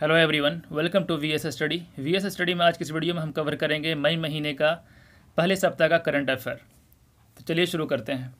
hello everyone welcome to VS study VS study में आज किस वीडियो में हम कवर करेंगे मई महीने का पहले सप्ताह का करंट अफेयर तो चलिए शुरू करते हैं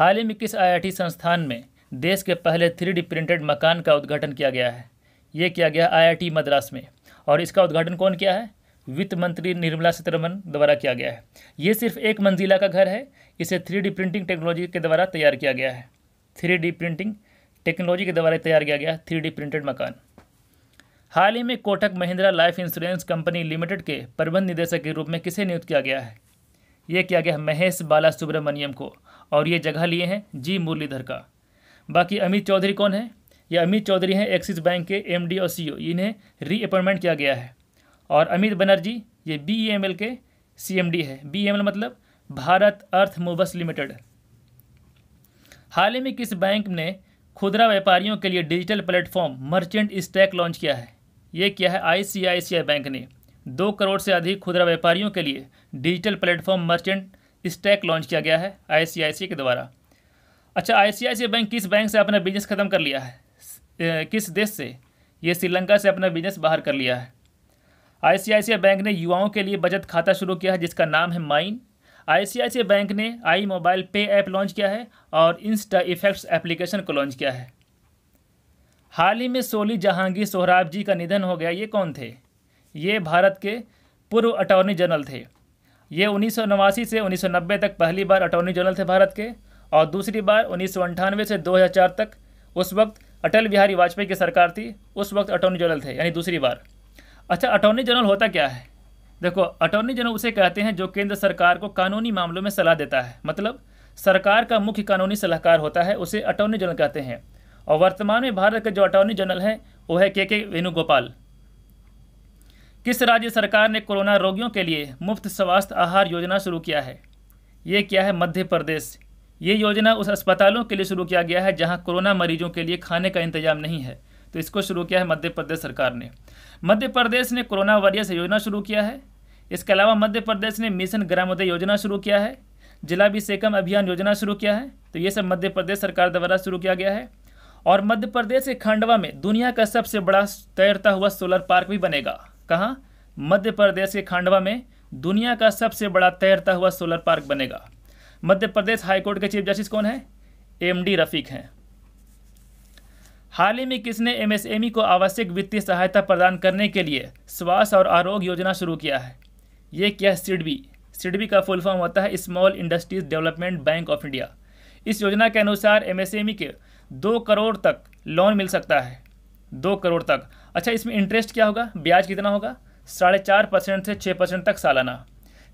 हाल ही में किस आईआईटी संस्थान में देश के पहले थ्री प्रिंटेड मकान का उद्घाटन किया गया है ये किया गया आईआईटी मद्रास में और इसका उद्घाटन कौन किया है वित्त मंत्री निर्मला सीतारमन द्वारा किया गया है ये सिर्फ एक मंजिला का घर है इसे थ्री प्रिंटिंग टेक्नोलॉजी के द्वारा तैयार किया गया है थ्री प्रिंटिंग टेक्नोलॉजी के द्वारा तैयार किया गया थ्री प्रिंटेड मकान हाल ही में Kotak Mahindra life insurance company limited के प्रबंध निदेशक के रूप में किसे नियुक्त किया गया है ये किया गया महेश बाला सुब्रमण्यम को और ये जगह लिए हैं जी मुरलीधर का बाकी अमित चौधरी कौन है ये अमित चौधरी हैं एक्सिस बैंक के एमडी और सीईओ e इन्हें रीअपॉइंटमेंट किया गया है और अमित बनर्जी ये बी एम एल के सी एम डी है बी एम एल मतलब भारत अर्थ मूवर्स लिमिटेड हाल ही में किस बैंक ने खुदरा व्यापारियों के लिए digital platform merchant stack launch किया है ये किया है आईसीआईसीआई बैंक ने दो करोड़ से अधिक खुदरा व्यापारियों के लिए digital platform merchant stack launch किया गया है आईसीआईसीआई के द्वारा अच्छा आईसीआईसीआई बैंक किस बैंक से अपना बिजनेस ख़त्म कर लिया है किस देश से ये श्रीलंका से अपना बिजनेस बाहर कर लिया है आईसीआईसीआई बैंक ने युवाओं के लिए बचत खाता शुरू किया है जिसका नाम है माइन आईसीआईसीआई बैंक ने i mobile pay app launch किया है और इंस्टा इफेक्ट्स एप्लीकेशन को लॉन्च किया है हाल ही में सोली जहांगीर सोहराब जी का निधन हो गया ये कौन थे ये भारत के पूर्व अटॉर्नी जनरल थे ये उन्नीस से उन्नीस तक पहली बार अटॉर्नी जनरल थे भारत के और दूसरी बार उन्नीस से दो तक उस वक्त अटल बिहारी वाजपेयी की सरकार थी उस वक्त अटॉर्नी जनरल थे यानी दूसरी बार अच्छा अटॉर्नी जनरल होता क्या है देखो अटॉर्नी जनरल उसे कहते हैं जो केंद्र सरकार को कानूनी मामलों में सलाह देता है मतलब सरकार का मुख्य कानूनी सलाहकार होता है उसे अटॉर्नी जनरल कहते हैं और वर्तमान में भारत के जो अटॉर्नी जनरल हैं वो है के के वेणुगोपाल किस राज्य सरकार ने कोरोना रोगियों के लिए मुफ्त स्वास्थ्य आहार योजना शुरू किया है ये क्या है मध्य प्रदेश ये योजना उस अस्पतालों के लिए शुरू किया गया है जहाँ कोरोना मरीजों के लिए खाने का इंतजाम नहीं है तो इसको शुरू किया है मध्य प्रदेश सरकार ने मध्य प्रदेश ने कोरोना वॉरियर्स योजना शुरू किया है इसके अलावा मध्य प्रदेश ने मिशन ग्रामोदय योजना शुरू किया है जिलाभिषेकम अभियान योजना शुरू किया है तो ये सब मध्य प्रदेश सरकार द्वारा शुरू किया गया है और मध्य प्रदेश के खंडवा में दुनिया का सबसे बड़ा तैरता हुआ सोलर पार्क भी बनेगा कहाँ मध्य प्रदेश के खंडवा में दुनिया का सबसे बड़ा तैरता हुआ सोलर पार्क बनेगा मध्य प्रदेश हाईकोर्ट के चीफ जस्टिस कौन है एम डी रफीक हैं हाल ही में किसने एमएसएमई को आवश्यक वित्तीय सहायता प्रदान करने के लिए स्वास्थ्य और आरोग्य योजना शुरू किया है ये क्या है सिडबी सिडबी का फुल फॉर्म होता है small industries development bank of India इस योजना के अनुसार एमएसएमई के दो करोड़ तक लोन मिल सकता है दो करोड़ तक अच्छा इसमें इंटरेस्ट क्या होगा ब्याज कितना होगा साढ़े चार परसेंट से छः परसेंट तक सालाना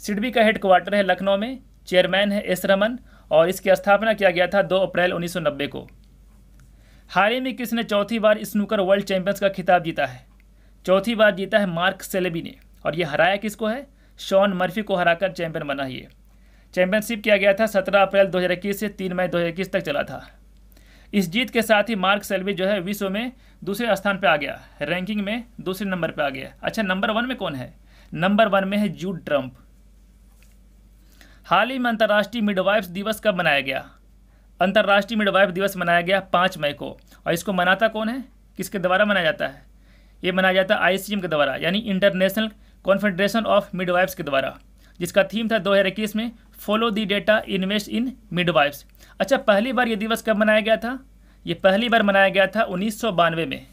सिडबी का हेडक्वार्टर है लखनऊ में चेयरमैन है एस रमन और इसकी स्थापना किया गया था दो अप्रैल उन्नीस को हाल ही में किसने चौथी बार स्नूकर वर्ल्ड चैंपियंस का खिताब जीता है चौथी बार जीता है मार्क सेलेबी ने और यह हराया किसको है शॉन मर्फी को हराकर चैंपियन बना ये चैंपियनशिप किया गया था 17 अप्रैल 2021 से 3 मई 2021 तक चला था इस जीत के साथ ही मार्क सेल्वी जो है विश्व में दूसरे स्थान पर आ गया रैंकिंग में दूसरे नंबर पर आ गया अच्छा नंबर वन में कौन है नंबर वन में है जूड ट्रम्प हाल ही में अंतर्राष्ट्रीय मिडवाइफ्स दिवस कब मनाया गया अंतर्राष्ट्रीय मिडवाइफ दिवस मनाया गया पाँच मई को और इसको मनाता कौन है किसके द्वारा मनाया जाता है ये मनाया जाता है आई के द्वारा यानी इंटरनेशनल कॉन्फेडरेशन ऑफ मिडवाइफ्स के द्वारा जिसका थीम था दो में follow the data invest in midwives अच्छा पहली बार ये दिवस कब मनाया गया था ये पहली बार मनाया गया था उन्नीस में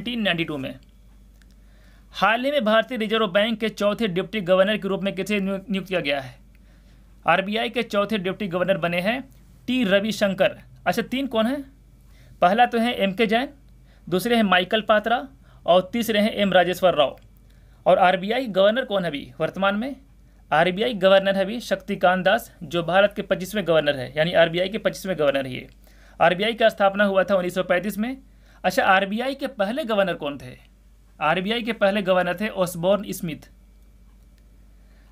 1992 में हाल ही में भारतीय रिजर्व बैंक के चौथे डिप्टी गवर्नर के रूप में किसे नियुक्त किया गया है आरबीआई के चौथे डिप्टी गवर्नर बने हैं टी रविशंकर अच्छा तीन कौन है पहला तो है एम के जैन दूसरे हैं माइकल पात्रा और तीसरे हैं एम राजेश्वर राव और आरबीआई गवर्नर कौन है अभी वर्तमान में आरबीआई गवर्नर है अभी शक्तिकांत दास जो भारत के पच्चीसवें गवर्नर है यानी आरबीआई के पच्चीसवें गवर्नर है ये आरबीआई का स्थापना हुआ था 1935 में अच्छा आरबीआई के पहले गवर्नर कौन थे आरबीआई के पहले गवर्नर थे ओसबोर्न स्मिथ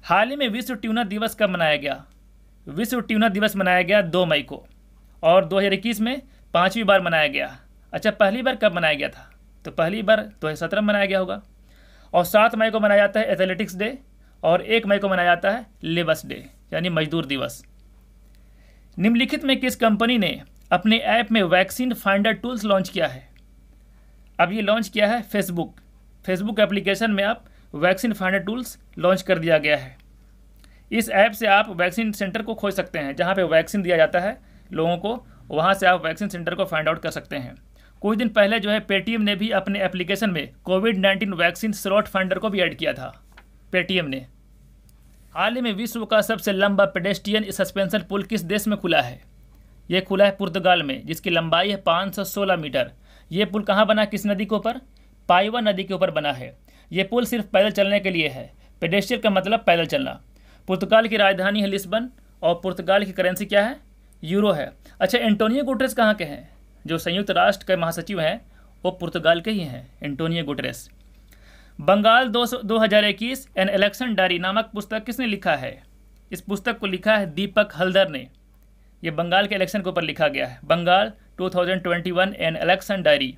हाल ही में विश्व ट्यूनर दिवस कब मनाया गया विश्व ट्यूनर दिवस मनाया गया दो मई को और 2021 में पाँचवीं बार मनाया गया अच्छा पहली बार कब मनाया गया था तो पहली बार सत्रह में मनाया गया होगा और सात मई को मनाया जाता है एथलेटिक्स डे और एक मई को मनाया जाता है लेबस डे यानी मजदूर दिवस निम्नलिखित में किस कंपनी ने अपने ऐप में वैक्सीन फाइंडर टूल्स लॉन्च किया है अब ये लॉन्च किया है फेसबुक फेसबुक एप्लीकेशन में आप वैक्सीन फाइंडर टूल्स लॉन्च कर दिया गया है इस ऐप से आप वैक्सीन सेंटर को खोज सकते हैं जहाँ पर वैक्सीन दिया जाता है लोगों को वहाँ से आप वैक्सीन सेंटर को फाइंड आउट कर सकते हैं कुछ दिन पहले जो है पेटीएम ने भी अपने एप्लीकेशन में covid nineteen vaccine slot finder को भी ऐड किया था पेटीएम ने हाल ही में विश्व का सबसे लंबा पेडेस्टियन सस्पेंशन पुल किस देश में खुला है यह खुला है पुर्तगाल में जिसकी लंबाई है 516 मीटर ये पुल कहाँ बना किस नदी के ऊपर पाइवा नदी के ऊपर बना है ये पुल सिर्फ पैदल चलने के लिए है पेडेस्टियन का मतलब पैदल चलना पुर्तगाल की राजधानी है लिस्बन और पुर्तगाल की करेंसी क्या है यूरो है अच्छा एंटोनियो गुटरेस कहाँ के हैं जो संयुक्त राष्ट्र के महासचिव हैं वो पुर्तगाल के ही हैं एंटोनियो गुटरेस बंगाल दो दो हज़ार इक्कीस एन इलेक्शन डायरी नामक पुस्तक किसने लिखा है इस पुस्तक को लिखा है दीपक हल्दर ने ये बंगाल के इलेक्शन के ऊपर लिखा गया है बंगाल 2021 एन इलेक्शन डायरी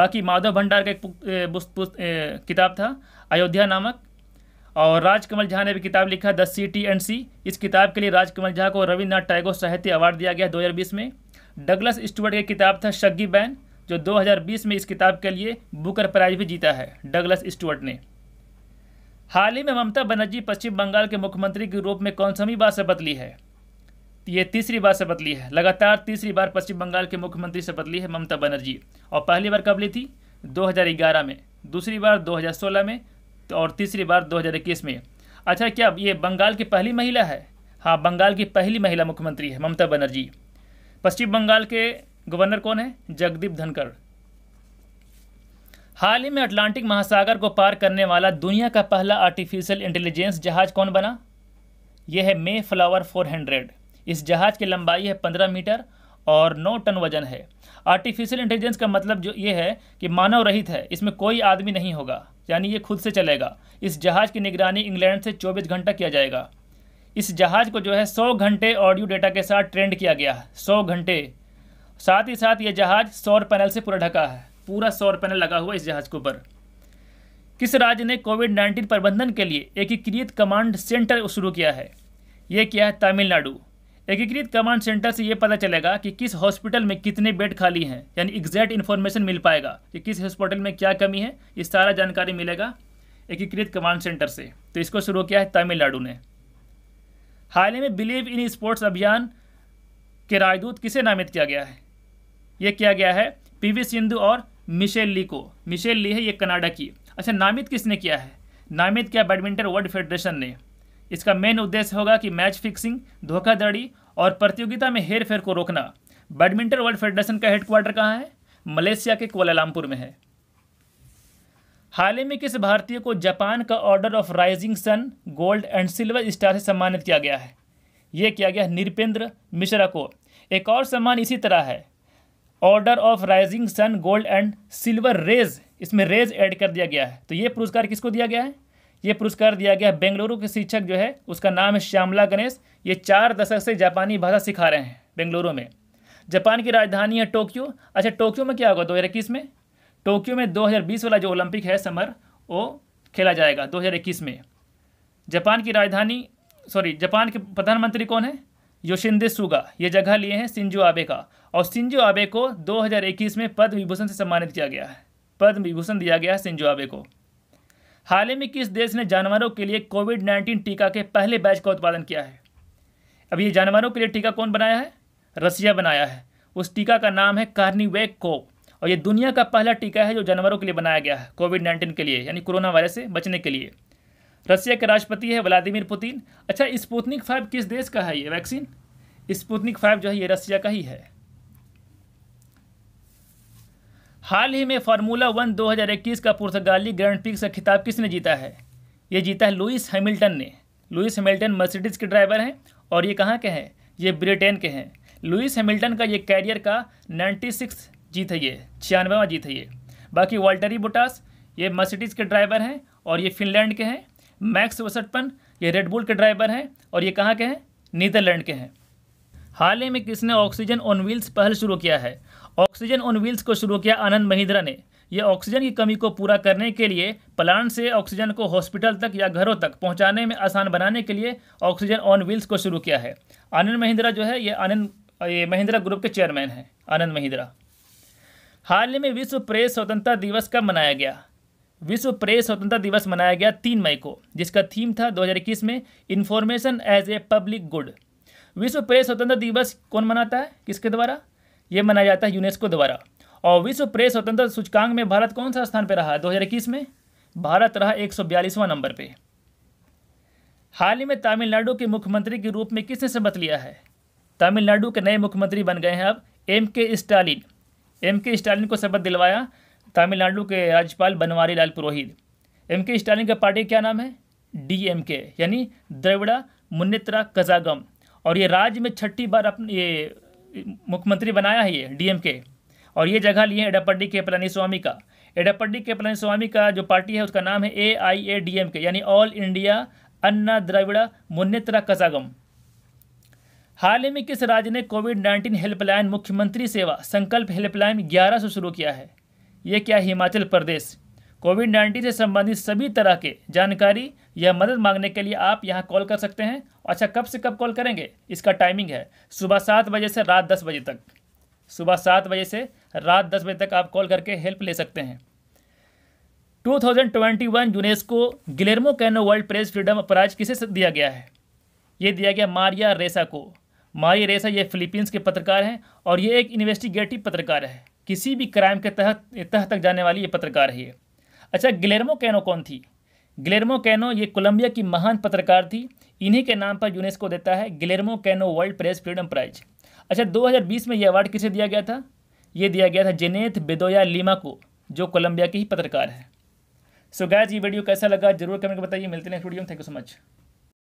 बाकी माधव भंडार का एक किताब था अयोध्या नामक और राजकमल झा ने भी किताब लिखा the C T and C इस किताब के लिए राजकमल झा को रविन्द्रनाथ टैगोर साहित्य अवार्ड दिया गया 2020 में डगलस स्टूवर्ट की किताब था शग्गी बैन जो 2020 में इस किताब के लिए बुकर प्राइज भी जीता है डगलस स्टूवर्ट ने हाल ही में ममता बनर्जी पश्चिम बंगाल के मुख्यमंत्री के रूप में कौन कौनसमी बार से बदली है ये तीसरी बार से बदली है लगातार तीसरी बार पश्चिम बंगाल के मुख्यमंत्री से बदली है ममता बनर्जी और पहली बार कब ली थी 2011 में दूसरी बार 2016 में और तीसरी बार 2021 में अच्छा क्या ये बंगाल की पहली महिला है हाँ बंगाल की पहली महिला मुख्यमंत्री है ममता बनर्जी पश्चिम बंगाल के गवर्नर कौन है जगदीप धनखड़ हाल ही में अटलांटिक महासागर को पार करने वाला दुनिया का पहला आर्टिफिशियल इंटेलिजेंस जहाज कौन बना यह है मे फ्लावर 400 इस जहाज की लंबाई है 15 मीटर और 9 टन वजन है आर्टिफिशियल इंटेलिजेंस का मतलब जो ये है कि मानव रहित है इसमें कोई आदमी नहीं होगा यानी ये खुद से चलेगा इस जहाज़ की निगरानी इंग्लैंड से 24 घंटा किया जाएगा इस जहाज़ को जो है 100 घंटे ऑडियो डेटा के साथ ट्रेंड किया गया है सौ घंटे साथ ही साथ ये जहाज़ सौर पैनल से पूरा ढका है पूरा सौर पैनल लगा हुआ इस जहाज़ के ऊपर किस राज्य ने कोविड नाइन्टीन प्रबंधन के लिए एकीकृत कमांड सेंटर शुरू किया है ये किया है तमिलनाडु एकीकृत कमांड सेंटर से ये पता चलेगा कि किस हॉस्पिटल में कितने बेड खाली हैं यानी एग्जैक्ट इन्फॉर्मेशन मिल पाएगा कि किस हॉस्पिटल में क्या कमी है ये सारा जानकारी मिलेगा एकीकृत कमांड सेंटर से तो इसको शुरू किया है तमिलनाडु ने हाल ही में बिलीव इन स्पोर्ट्स अभियान के राजदूत किसे नामित किया गया है ये किया गया है पी सिंधु और मिशेल ली को मिशेल ली है ये कनाडा की अच्छा नामित किसने किया है नामित किया बैडमिंटन वर्ल्ड फेडरेशन ने इसका मेन उद्देश्य होगा कि मैच फिक्सिंग धोखाधड़ी और प्रतियोगिता में हेर फेर को रोकना बैडमिंटन वर्ल्ड फेडरेशन का हेडक्वार्टर कहाँ है मलेशिया के कोलालामपुर में है हाल ही में किस भारतीय को जापान का order of rising sun gold and silver star से सम्मानित किया गया है यह किया गया निरपेंद्र मिश्रा को एक और सम्मान इसी तरह है order of rising sun gold and silver rays इसमें रेज ऐड कर दिया गया है तो ये पुरस्कार किसको दिया गया है ये पुरस्कार दिया गया है बेंगलुरु के शिक्षक जो है उसका नाम है श्यामला गणेश ये चार दशक से जापानी भाषा सिखा रहे हैं बेंगलुरु में जापान की राजधानी है टोक्यो अच्छा टोक्यो में क्या होगा दो हज़ार इक्कीस में टोक्यो में 2020 वाला जो ओलंपिक है समर वो खेला जाएगा 2021 में जापान की राजधानी सॉरी जापान के प्रधानमंत्री कौन है योशिंदे सुगा ये जगह लिए हैं सिंजो आबे का और सिंजो आबे को 2021 में पद्म विभूषण से सम्मानित किया गया है पद्म विभूषण दिया गया है सिंजो आबे को हाल ही में किस देश ने जानवरों के लिए कोविड नाइन्टीन टीका के पहले बैच का उत्पादन किया है अब ये जानवरों के लिए टीका कौन बनाया है रसिया बनाया है उस टीका का नाम है कार्निवेक को और ये दुनिया का पहला टीका है जो जानवरों के लिए बनाया गया है कोविड नाइन्टीन के लिए यानी कोरोना वायरस से बचने के लिए रसिया के राष्ट्रपति है व्लादिमिर पुतिन अच्छा स्पुतनिक फाइव किस देश का है ये वैक्सीन स्पुतनिक फाइव जो है ये रसिया का ही है हाल ही में फार्मूला वन 2021 का पुर्तगाली ग्रैंड पिक्स का खिताब किसने जीता है ये जीता है लुइस हैमिल्टन ने लुइस हैमिल्टन मर्सिडीज़ के ड्राइवर हैं और ये कहाँ के हैं ये ब्रिटेन के हैं लुइस हैमिल्टन का ये कैरियर का नाइन्टी सिक्स जीत है ये छियानवेवा जीत है ये बाकी वाल्टरी बोटास ये मर्सिडीज़ के ड्राइवर हैं और ये फिनलैंड के हैं मैक्स वसटपन ये रेडबुल के ड्राइवर हैं और ये कहाँ के हैं नीदरलैंड के हैं हाल ही में किसने ऑक्सीजन ऑन व्हील्स पहल शुरू किया है ऑक्सीजन ऑन व्हील्स को शुरू किया आनंद महिंद्रा ने यह ऑक्सीजन की कमी को पूरा करने के लिए प्लांट से ऑक्सीजन को हॉस्पिटल तक या घरों तक पहुंचाने में आसान बनाने के लिए ऑक्सीजन ऑन व्हील्स को शुरू किया है आनंद महिंद्रा जो है ये आनंद ये महिंद्रा ग्रुप के चेयरमैन हैं आनंद महिंद्रा हाल ही में विश्व प्रेस स्वतंत्रता दिवस कब मनाया गया विश्व प्रेस स्वतंत्रता दिवस मनाया गया तीन मई को जिसका थीम था दो में information as a public good विश्व प्रेस स्वतंत्रता दिवस कौन मनाता है किसके द्वारा ये मनाया जाता है यूनेस्को द्वारा और विश्व प्रेस स्वतंत्र सूचकांक में भारत कौन सा स्थान पर रहा दो में भारत रहा एक नंबर पर हाल ही में तमिलनाडु के मुख्यमंत्री के रूप में किसने शपथ लिया है तमिलनाडु के नए मुख्यमंत्री बन गए हैं अब M K Stalin M K Stalin को शपथ दिलवाया तमिलनाडु के राज्यपाल बनवारी लाल पुरोहित एम के स्टालिन का पार्टी क्या नाम है डी एम के यानी द्रविड़ा मुन्नेत्रा कजागम और ये राज्य में छठी बार अपने ये मुख्यमंत्री बनाया है ये डीएम और ये जगह लिए एडापड्डी के पलानी स्वामी का एडापड्डी के पलानी स्वामी का जो पार्टी है उसका नाम है ए आई ए डी एम के यानी ऑल इंडिया अन्ना द्रविड़ा मुन्नेत्रा कसागम हाल ही में किस राज्य ने कोविड नाइन्टीन हेल्पलाइन मुख्यमंत्री सेवा संकल्प हेल्पलाइन ग्यारह सौ शुरू किया है ये क्या हिमाचल प्रदेश कोविड नाइन्टीन से संबंधित सभी तरह के जानकारी या मदद मांगने के लिए आप यहाँ कॉल कर सकते हैं अच्छा कब से कब कॉल करेंगे इसका टाइमिंग है सुबह सात बजे से रात दस बजे तक सुबह सात बजे से रात दस बजे तक आप कॉल करके हेल्प ले सकते हैं 2021 UNESCO Guillermo Cano world press freedom prize किसे दिया गया है ये दिया गया मारिया रेसा को मारिया रेसा ये फिलीपींस के पत्रकार हैं और ये एक इन्वेस्टिगेटिव पत्रकार है किसी भी क्राइम के तहत तह तक जाने वाली ये पत्रकार है ये अच्छा ग्लेरमो कैनो कौन थी ग्लेरमो कैनो ये कोलंबिया की महान पत्रकार थी इन्हीं के नाम पर यूनेस्को देता है Guillermo Cano world press freedom prize अच्छा 2020 में यह अवार्ड किसे दिया गया था ये दिया गया था जेनेथ बेदोया लीमा को जो कोलंबिया की ही पत्रकार है सो गैज ये वीडियो कैसा लगा जरूर कमेंट बताइए मिलते हैं नेक्स्ट वीडियो में थैंक यू सो मच